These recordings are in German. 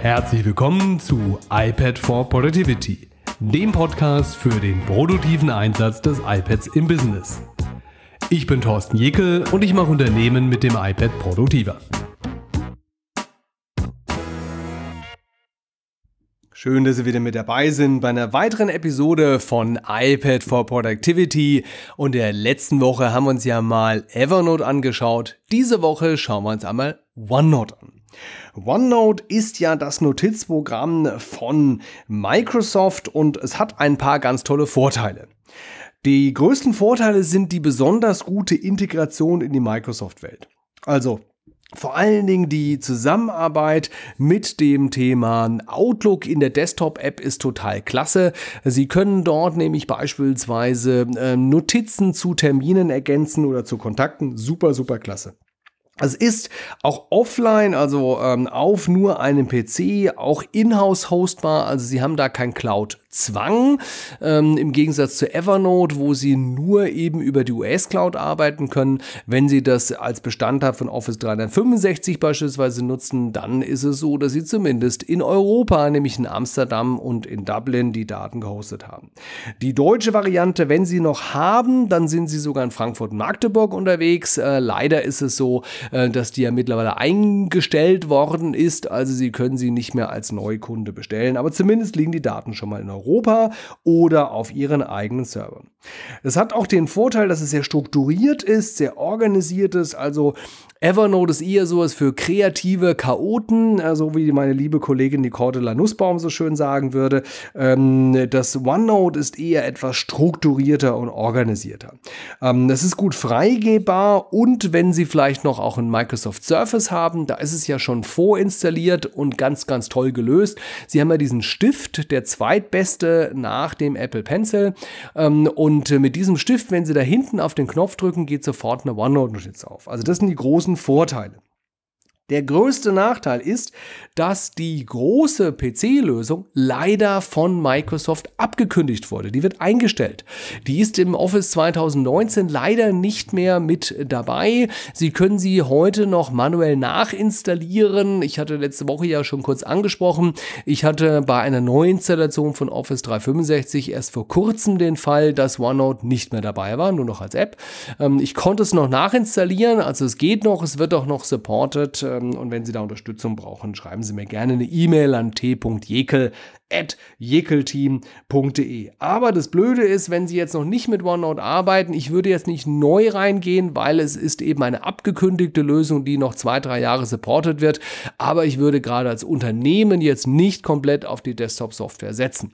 Herzlich willkommen zu iPad for Productivity, dem Podcast für den produktiven Einsatz des iPads im Business. Ich bin Thorsten Jekel und ich mache Unternehmen mit dem iPad produktiver. Schön, dass Sie wieder mit dabei sind bei einer weiteren Episode von iPad for Productivity. Und der letzten Woche haben wir uns ja mal Evernote angeschaut. Diese Woche schauen wir uns einmal OneNote an. OneNote ist ja das Notizprogramm von Microsoft und es hat ein paar ganz tolle Vorteile. Die größten Vorteile sind die besonders gute Integration in die Microsoft-Welt. Also, vor allen Dingen die Zusammenarbeit mit dem Thema Outlook in der Desktop-App ist total klasse. Sie können dort nämlich beispielsweise äh, Notizen zu Terminen ergänzen oder zu Kontakten. Super, super klasse. Es ist auch offline, also ähm, auf nur einem PC, auch in-house hostbar. Also sie haben da keinen Cloud-Zwang. Ähm, Im Gegensatz zu Evernote, wo sie nur eben über die US-Cloud arbeiten können. Wenn sie das als Bestandteil von Office 365 beispielsweise nutzen, dann ist es so, dass sie zumindest in Europa, nämlich in Amsterdam und in Dublin, die Daten gehostet haben. Die deutsche Variante, wenn sie noch haben, dann sind sie sogar in Frankfurt-Magdeburg und unterwegs. Äh, leider ist es so, äh, dass die ja mittlerweile eingestellt worden ist. Also Sie können sie nicht mehr als Neukunde bestellen. Aber zumindest liegen die Daten schon mal in Europa oder auf Ihren eigenen Servern. Das hat auch den Vorteil, dass es sehr strukturiert ist, sehr organisiert ist. Also Evernote ist eher sowas für kreative Chaoten, so also wie meine liebe Kollegin die Cordula Nussbaum so schön sagen würde. Ähm, das OneNote ist eher etwas strukturierter und organisierter. Ähm, das ist gut freigebbar und wenn Sie vielleicht noch auch ein Microsoft Surface haben, da ist es ja schon vorinstalliert und ganz, ganz toll gelöst. Sie haben ja diesen Stift, der zweitbeste nach dem Apple Pencil. Ähm, und mit diesem Stift, wenn Sie da hinten auf den Knopf drücken, geht sofort eine OneNote-Notiz auf. Also das sind die großen großen Vorteile. Der größte Nachteil ist, dass die große PC-Lösung leider von Microsoft abgekündigt wurde. Die wird eingestellt. Die ist im Office 2019 leider nicht mehr mit dabei. Sie können sie heute noch manuell nachinstallieren. Ich hatte letzte Woche ja schon kurz angesprochen. Ich hatte bei einer Neuinstallation von Office 365 erst vor kurzem den Fall, dass OneNote nicht mehr dabei war, nur noch als App. Ähm, ich konnte es noch nachinstallieren, also es geht noch, es wird auch noch supported ähm, und wenn Sie da Unterstützung brauchen, schreiben Sie mir gerne eine E-Mail an t.jekel Aber das Blöde ist, wenn Sie jetzt noch nicht mit OneNote arbeiten, ich würde jetzt nicht neu reingehen, weil es ist eben eine abgekündigte Lösung, die noch zwei, drei Jahre supported wird. Aber ich würde gerade als Unternehmen jetzt nicht komplett auf die Desktop-Software setzen.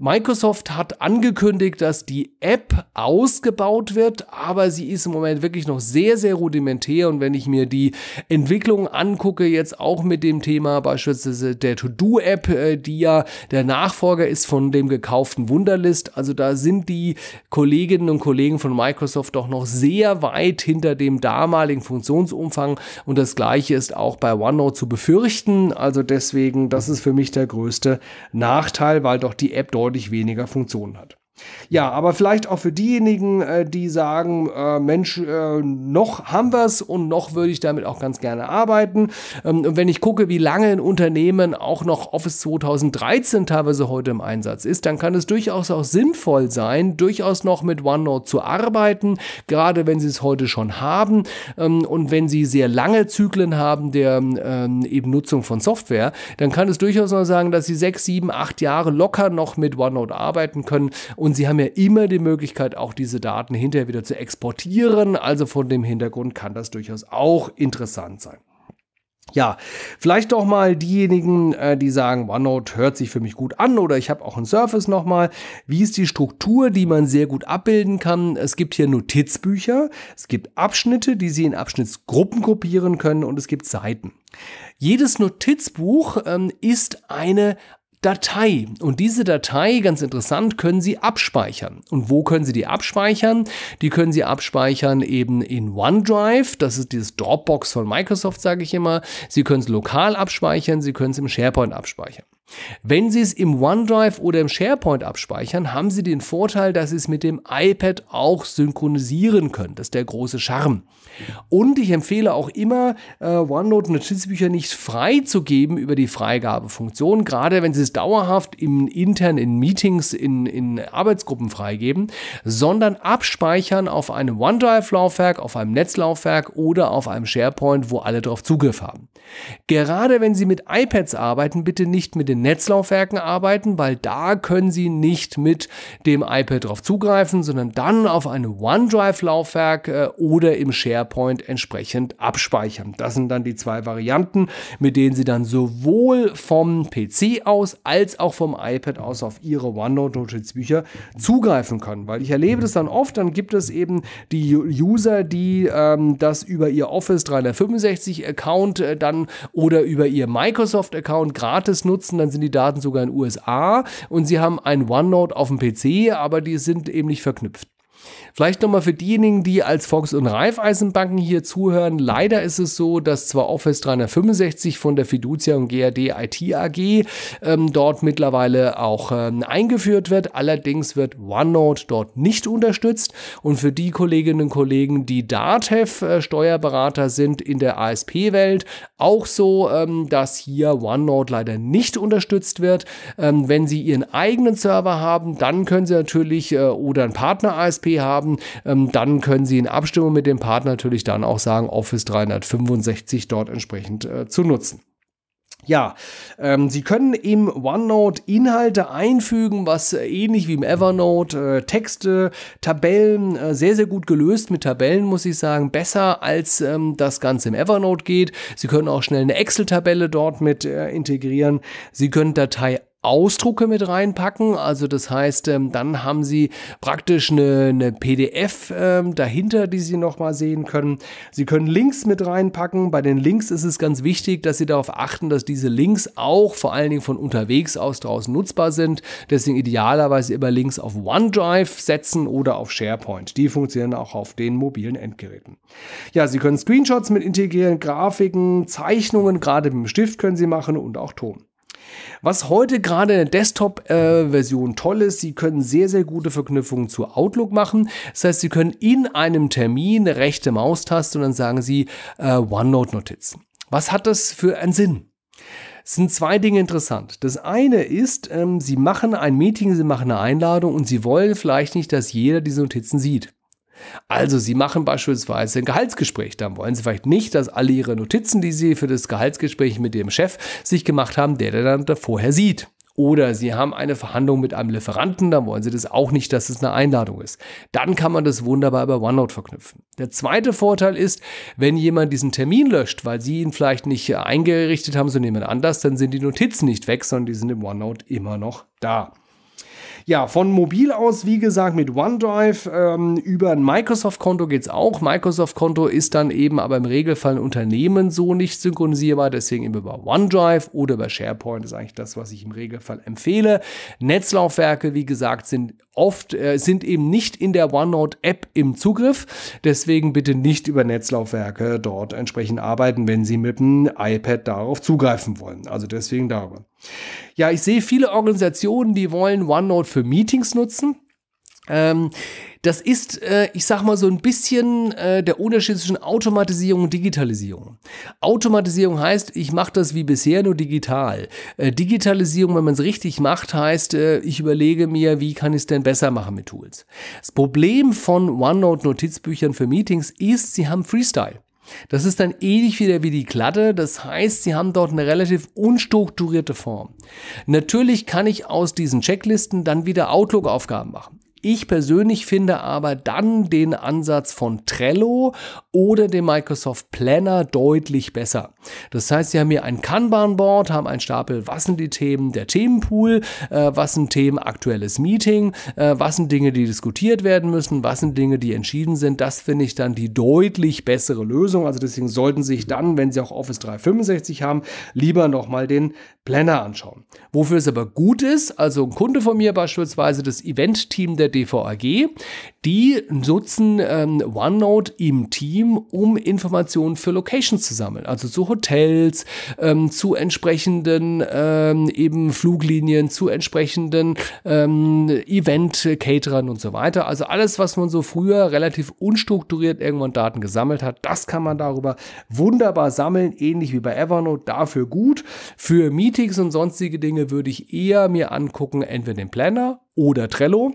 Microsoft hat angekündigt, dass die App ausgebaut wird, aber sie ist im Moment wirklich noch sehr, sehr rudimentär. Und wenn ich mir die Entwicklung angucke, jetzt auch mit dem Thema beispielsweise der To-Do-App, äh, die ja der Nachfolger ist von dem gekauften Wunderlist, also da sind die Kolleginnen und Kollegen von Microsoft doch noch sehr weit hinter dem damaligen Funktionsumfang. Und das gleiche ist auch bei OneNote zu befürchten. Also deswegen, das ist für mich der größte Nachteil, weil doch die App dort deutlich weniger Funktionen hat. Ja, aber vielleicht auch für diejenigen, äh, die sagen, äh, Mensch, äh, noch haben wir es und noch würde ich damit auch ganz gerne arbeiten. Ähm, und wenn ich gucke, wie lange ein Unternehmen auch noch Office 2013 teilweise heute im Einsatz ist, dann kann es durchaus auch sinnvoll sein, durchaus noch mit OneNote zu arbeiten, gerade wenn Sie es heute schon haben ähm, und wenn Sie sehr lange Zyklen haben der ähm, eben Nutzung von Software, dann kann es durchaus noch sagen, dass Sie sechs, sieben, acht Jahre locker noch mit OneNote arbeiten können und und Sie haben ja immer die Möglichkeit, auch diese Daten hinterher wieder zu exportieren. Also von dem Hintergrund kann das durchaus auch interessant sein. Ja, vielleicht doch mal diejenigen, äh, die sagen, OneNote hört sich für mich gut an oder ich habe auch ein Surface nochmal. Wie ist die Struktur, die man sehr gut abbilden kann? Es gibt hier Notizbücher, es gibt Abschnitte, die Sie in Abschnittsgruppen kopieren können und es gibt Seiten. Jedes Notizbuch ähm, ist eine Datei. Und diese Datei, ganz interessant, können Sie abspeichern. Und wo können Sie die abspeichern? Die können Sie abspeichern eben in OneDrive, das ist dieses Dropbox von Microsoft, sage ich immer. Sie können es lokal abspeichern, Sie können es im SharePoint abspeichern. Wenn Sie es im OneDrive oder im SharePoint abspeichern, haben Sie den Vorteil, dass Sie es mit dem iPad auch synchronisieren können. Das ist der große Charme. Und ich empfehle auch immer, äh, OneNote Notizbücher nicht freizugeben über die Freigabefunktion, gerade wenn Sie es dauerhaft im, intern in Meetings, in, in Arbeitsgruppen freigeben, sondern abspeichern auf einem OneDrive-Laufwerk, auf einem Netzlaufwerk oder auf einem SharePoint, wo alle darauf Zugriff haben. Gerade wenn Sie mit iPads arbeiten, bitte nicht mit den Netzlaufwerken arbeiten, weil da können Sie nicht mit dem iPad drauf zugreifen, sondern dann auf eine OneDrive-Laufwerk äh, oder im SharePoint entsprechend abspeichern. Das sind dann die zwei Varianten, mit denen Sie dann sowohl vom PC aus als auch vom iPad aus auf Ihre OneNote-Notizbücher zugreifen können. Weil ich erlebe das dann oft, dann gibt es eben die User, die ähm, das über ihr Office 365-Account äh, dann oder über ihr Microsoft-Account gratis nutzen dann sind die Daten sogar in den USA und sie haben ein OneNote auf dem PC, aber die sind eben nicht verknüpft. Vielleicht nochmal für diejenigen, die als Fox- und Raiffeisenbanken hier zuhören. Leider ist es so, dass zwar Office 365 von der Fiducia und GRD IT AG ähm, dort mittlerweile auch ähm, eingeführt wird, allerdings wird OneNote dort nicht unterstützt. Und für die Kolleginnen und Kollegen, die DATEV äh, Steuerberater sind in der ASP-Welt, auch so, ähm, dass hier OneNote leider nicht unterstützt wird. Ähm, wenn Sie Ihren eigenen Server haben, dann können Sie natürlich äh, oder einen Partner ASP HP haben, ähm, dann können Sie in Abstimmung mit dem Partner natürlich dann auch sagen, Office 365 dort entsprechend äh, zu nutzen. Ja, ähm, Sie können im OneNote Inhalte einfügen, was äh, ähnlich wie im Evernote äh, Texte, Tabellen, äh, sehr, sehr gut gelöst mit Tabellen, muss ich sagen, besser als ähm, das Ganze im Evernote geht. Sie können auch schnell eine Excel-Tabelle dort mit äh, integrieren. Sie können Datei Ausdrucke mit reinpacken. Also das heißt, ähm, dann haben Sie praktisch eine, eine PDF ähm, dahinter, die Sie nochmal sehen können. Sie können Links mit reinpacken. Bei den Links ist es ganz wichtig, dass Sie darauf achten, dass diese Links auch vor allen Dingen von unterwegs aus draußen nutzbar sind. Deswegen idealerweise über Links auf OneDrive setzen oder auf SharePoint. Die funktionieren auch auf den mobilen Endgeräten. Ja, Sie können Screenshots mit integrieren, Grafiken, Zeichnungen, gerade mit dem Stift können Sie machen und auch Ton. Was heute gerade in der Desktop-Version toll ist, Sie können sehr, sehr gute Verknüpfungen zu Outlook machen. Das heißt, Sie können in einem Termin eine rechte Maustaste und dann sagen Sie äh, onenote notizen Was hat das für einen Sinn? Es sind zwei Dinge interessant. Das eine ist, ähm, Sie machen ein Meeting, Sie machen eine Einladung und Sie wollen vielleicht nicht, dass jeder diese Notizen sieht. Also Sie machen beispielsweise ein Gehaltsgespräch. Dann wollen Sie vielleicht nicht, dass alle Ihre Notizen, die Sie für das Gehaltsgespräch mit dem Chef sich gemacht haben, der dann vorher sieht. Oder Sie haben eine Verhandlung mit einem Lieferanten, dann wollen Sie das auch nicht, dass es eine Einladung ist. Dann kann man das wunderbar über OneNote verknüpfen. Der zweite Vorteil ist, wenn jemand diesen Termin löscht, weil Sie ihn vielleicht nicht äh, eingerichtet haben, so jemand anders, dann sind die Notizen nicht weg, sondern die sind im OneNote immer noch da. Ja, von mobil aus, wie gesagt, mit OneDrive ähm, über ein Microsoft-Konto geht es auch. Microsoft-Konto ist dann eben aber im Regelfall ein Unternehmen so nicht synchronisierbar, deswegen eben über OneDrive oder über SharePoint ist eigentlich das, was ich im Regelfall empfehle. Netzlaufwerke, wie gesagt, sind oft äh, sind eben nicht in der OneNote-App im Zugriff. Deswegen bitte nicht über Netzlaufwerke dort entsprechend arbeiten, wenn Sie mit dem iPad darauf zugreifen wollen. Also deswegen darüber. Ja, ich sehe viele Organisationen, die wollen OneNote für Meetings nutzen. Ähm, das ist, äh, ich sag mal, so ein bisschen äh, der Unterschied zwischen Automatisierung und Digitalisierung. Automatisierung heißt, ich mache das wie bisher nur digital. Äh, Digitalisierung, wenn man es richtig macht, heißt, äh, ich überlege mir, wie kann ich es denn besser machen mit Tools. Das Problem von OneNote-Notizbüchern für Meetings ist, sie haben Freestyle. Das ist dann ähnlich wieder wie die Glatte, das heißt, sie haben dort eine relativ unstrukturierte Form. Natürlich kann ich aus diesen Checklisten dann wieder Outlook-Aufgaben machen. Ich persönlich finde aber dann den Ansatz von Trello oder dem Microsoft Planner deutlich besser. Das heißt, sie haben hier ein Kanban-Board, haben einen Stapel, was sind die Themen, der Themenpool, äh, was sind Themen, aktuelles Meeting, äh, was sind Dinge, die diskutiert werden müssen, was sind Dinge, die entschieden sind. Das finde ich dann die deutlich bessere Lösung. Also deswegen sollten Sie sich dann, wenn Sie auch Office 365 haben, lieber nochmal den Planner anschauen. Wofür es aber gut ist, also ein Kunde von mir beispielsweise, das Event-Team der DVAG. Die nutzen ähm, OneNote im Team, um Informationen für Locations zu sammeln. Also zu Hotels, ähm, zu entsprechenden ähm, eben Fluglinien, zu entsprechenden ähm, Event-Caterern und so weiter. Also alles, was man so früher relativ unstrukturiert irgendwann Daten gesammelt hat, das kann man darüber wunderbar sammeln, ähnlich wie bei Evernote. Dafür gut. Für Meetings und sonstige Dinge würde ich eher mir angucken, entweder den Planner oder Trello.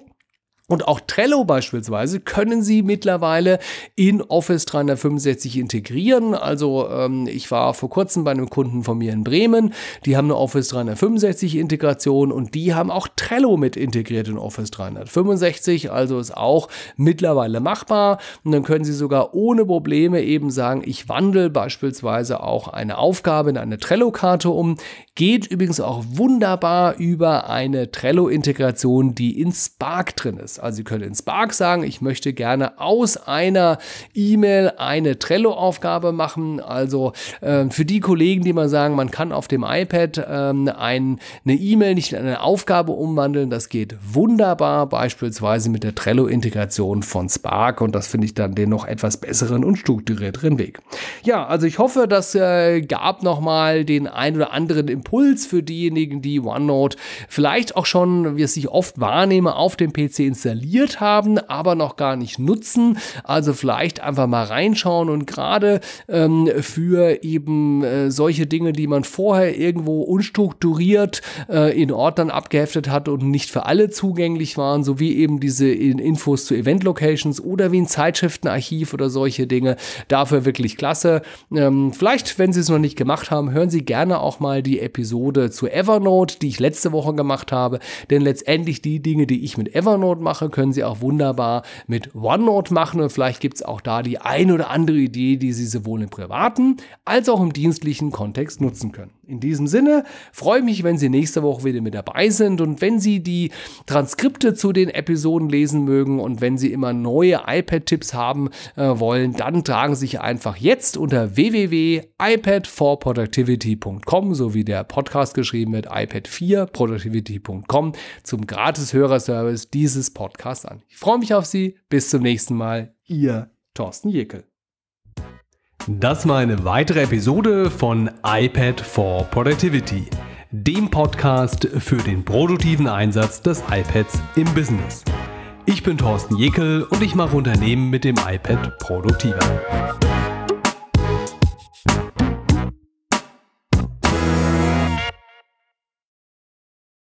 Und auch Trello beispielsweise können Sie mittlerweile in Office 365 integrieren. Also ähm, ich war vor kurzem bei einem Kunden von mir in Bremen, die haben eine Office 365 Integration und die haben auch Trello mit integriert in Office 365. Also ist auch mittlerweile machbar. Und dann können Sie sogar ohne Probleme eben sagen, ich wandle beispielsweise auch eine Aufgabe in eine Trello-Karte um. Geht übrigens auch wunderbar über eine Trello-Integration, die in Spark drin ist. Also Sie können in Spark sagen, ich möchte gerne aus einer E-Mail eine Trello-Aufgabe machen. Also ähm, für die Kollegen, die mal sagen, man kann auf dem iPad ähm, ein, eine E-Mail nicht in eine Aufgabe umwandeln, das geht wunderbar, beispielsweise mit der Trello-Integration von Spark. Und das finde ich dann den noch etwas besseren und strukturierteren Weg. Ja, also ich hoffe, das äh, gab nochmal den ein oder anderen Impuls für diejenigen, die OneNote vielleicht auch schon, wie es sich oft wahrnehme, auf dem PC installieren installiert haben, aber noch gar nicht nutzen. Also vielleicht einfach mal reinschauen und gerade ähm, für eben äh, solche Dinge, die man vorher irgendwo unstrukturiert äh, in Ordnern abgeheftet hat und nicht für alle zugänglich waren, sowie eben diese Infos zu Event-Locations oder wie ein Zeitschriftenarchiv oder solche Dinge. Dafür wirklich klasse. Ähm, vielleicht, wenn Sie es noch nicht gemacht haben, hören Sie gerne auch mal die Episode zu Evernote, die ich letzte Woche gemacht habe, denn letztendlich die Dinge, die ich mit Evernote mache, mache, können Sie auch wunderbar mit OneNote machen und vielleicht gibt es auch da die ein oder andere Idee, die Sie sowohl im privaten als auch im dienstlichen Kontext nutzen können. In diesem Sinne freue ich mich, wenn Sie nächste Woche wieder mit dabei sind und wenn Sie die Transkripte zu den Episoden lesen mögen und wenn Sie immer neue iPad-Tipps haben äh, wollen, dann tragen Sie sich einfach jetzt unter www.ipad4productivity.com so wie der Podcast geschrieben wird ipad4productivity.com zum Gratis-Hörerservice dieses Podcasts an. Ich freue mich auf Sie. Bis zum nächsten Mal. Ihr Thorsten Jekel. Das war eine weitere Episode von iPad for Productivity, dem Podcast für den produktiven Einsatz des iPads im Business. Ich bin Thorsten Jekel und ich mache Unternehmen mit dem iPad produktiver.